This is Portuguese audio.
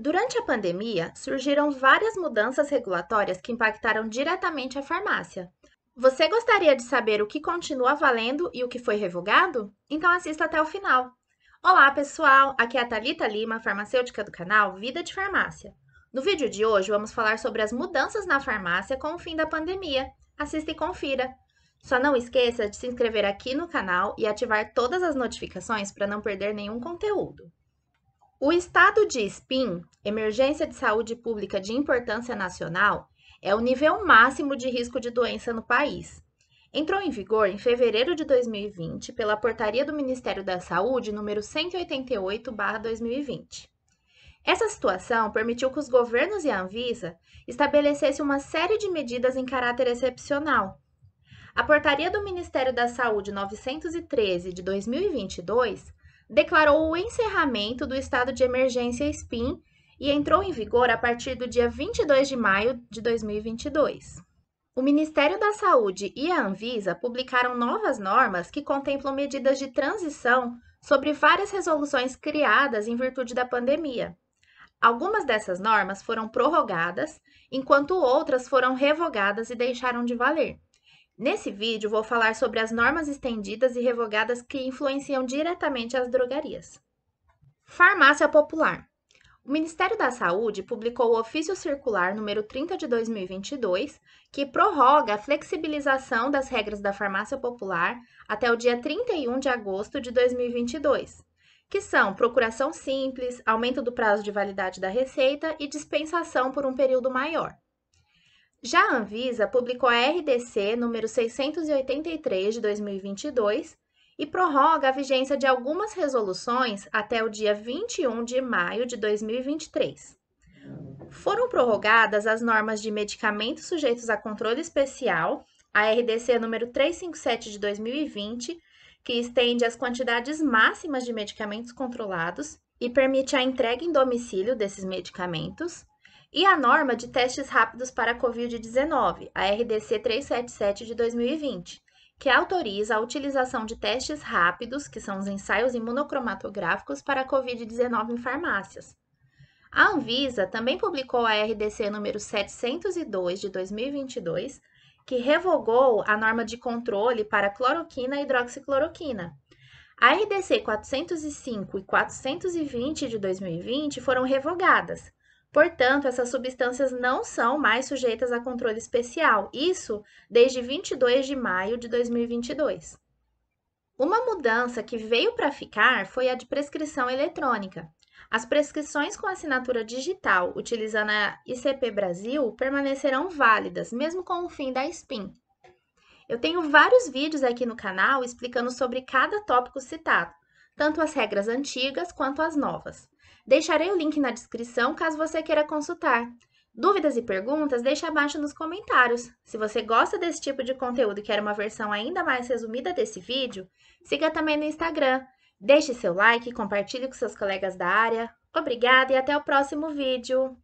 Durante a pandemia, surgiram várias mudanças regulatórias que impactaram diretamente a farmácia. Você gostaria de saber o que continua valendo e o que foi revogado? Então assista até o final. Olá, pessoal! Aqui é a Thalita Lima, farmacêutica do canal Vida de Farmácia. No vídeo de hoje, vamos falar sobre as mudanças na farmácia com o fim da pandemia. Assista e confira! Só não esqueça de se inscrever aqui no canal e ativar todas as notificações para não perder nenhum conteúdo. O estado de SPIN, emergência de saúde pública de importância nacional, é o nível máximo de risco de doença no país. Entrou em vigor em fevereiro de 2020 pela Portaria do Ministério da Saúde número 188/2020. Essa situação permitiu que os governos e a Anvisa estabelecessem uma série de medidas em caráter excepcional. A Portaria do Ministério da Saúde 913 de 2022 declarou o encerramento do estado de emergência SPIN e entrou em vigor a partir do dia 22 de maio de 2022. O Ministério da Saúde e a Anvisa publicaram novas normas que contemplam medidas de transição sobre várias resoluções criadas em virtude da pandemia. Algumas dessas normas foram prorrogadas, enquanto outras foram revogadas e deixaram de valer. Nesse vídeo, vou falar sobre as normas estendidas e revogadas que influenciam diretamente as drogarias. Farmácia Popular. O Ministério da Saúde publicou o ofício circular número 30 de 2022, que prorroga a flexibilização das regras da farmácia popular até o dia 31 de agosto de 2022, que são procuração simples, aumento do prazo de validade da receita e dispensação por um período maior. Já a Anvisa publicou a RDC número 683 de 2022 e prorroga a vigência de algumas resoluções até o dia 21 de maio de 2023. Foram prorrogadas as normas de medicamentos sujeitos a controle especial, a RDC número 357 de 2020, que estende as quantidades máximas de medicamentos controlados e permite a entrega em domicílio desses medicamentos, e a norma de testes rápidos para a Covid-19, a RDC 377 de 2020, que autoriza a utilização de testes rápidos, que são os ensaios imunocromatográficos para a Covid-19 em farmácias. A Anvisa também publicou a RDC número 702 de 2022, que revogou a norma de controle para cloroquina e hidroxicloroquina. A RDC 405 e 420 de 2020 foram revogadas, Portanto, essas substâncias não são mais sujeitas a controle especial, isso desde 22 de maio de 2022. Uma mudança que veio para ficar foi a de prescrição eletrônica. As prescrições com assinatura digital utilizando a ICP Brasil permanecerão válidas, mesmo com o fim da SPIN. Eu tenho vários vídeos aqui no canal explicando sobre cada tópico citado, tanto as regras antigas quanto as novas. Deixarei o link na descrição caso você queira consultar. Dúvidas e perguntas, deixe abaixo nos comentários. Se você gosta desse tipo de conteúdo e quer uma versão ainda mais resumida desse vídeo, siga também no Instagram. Deixe seu like, compartilhe com seus colegas da área. Obrigada e até o próximo vídeo!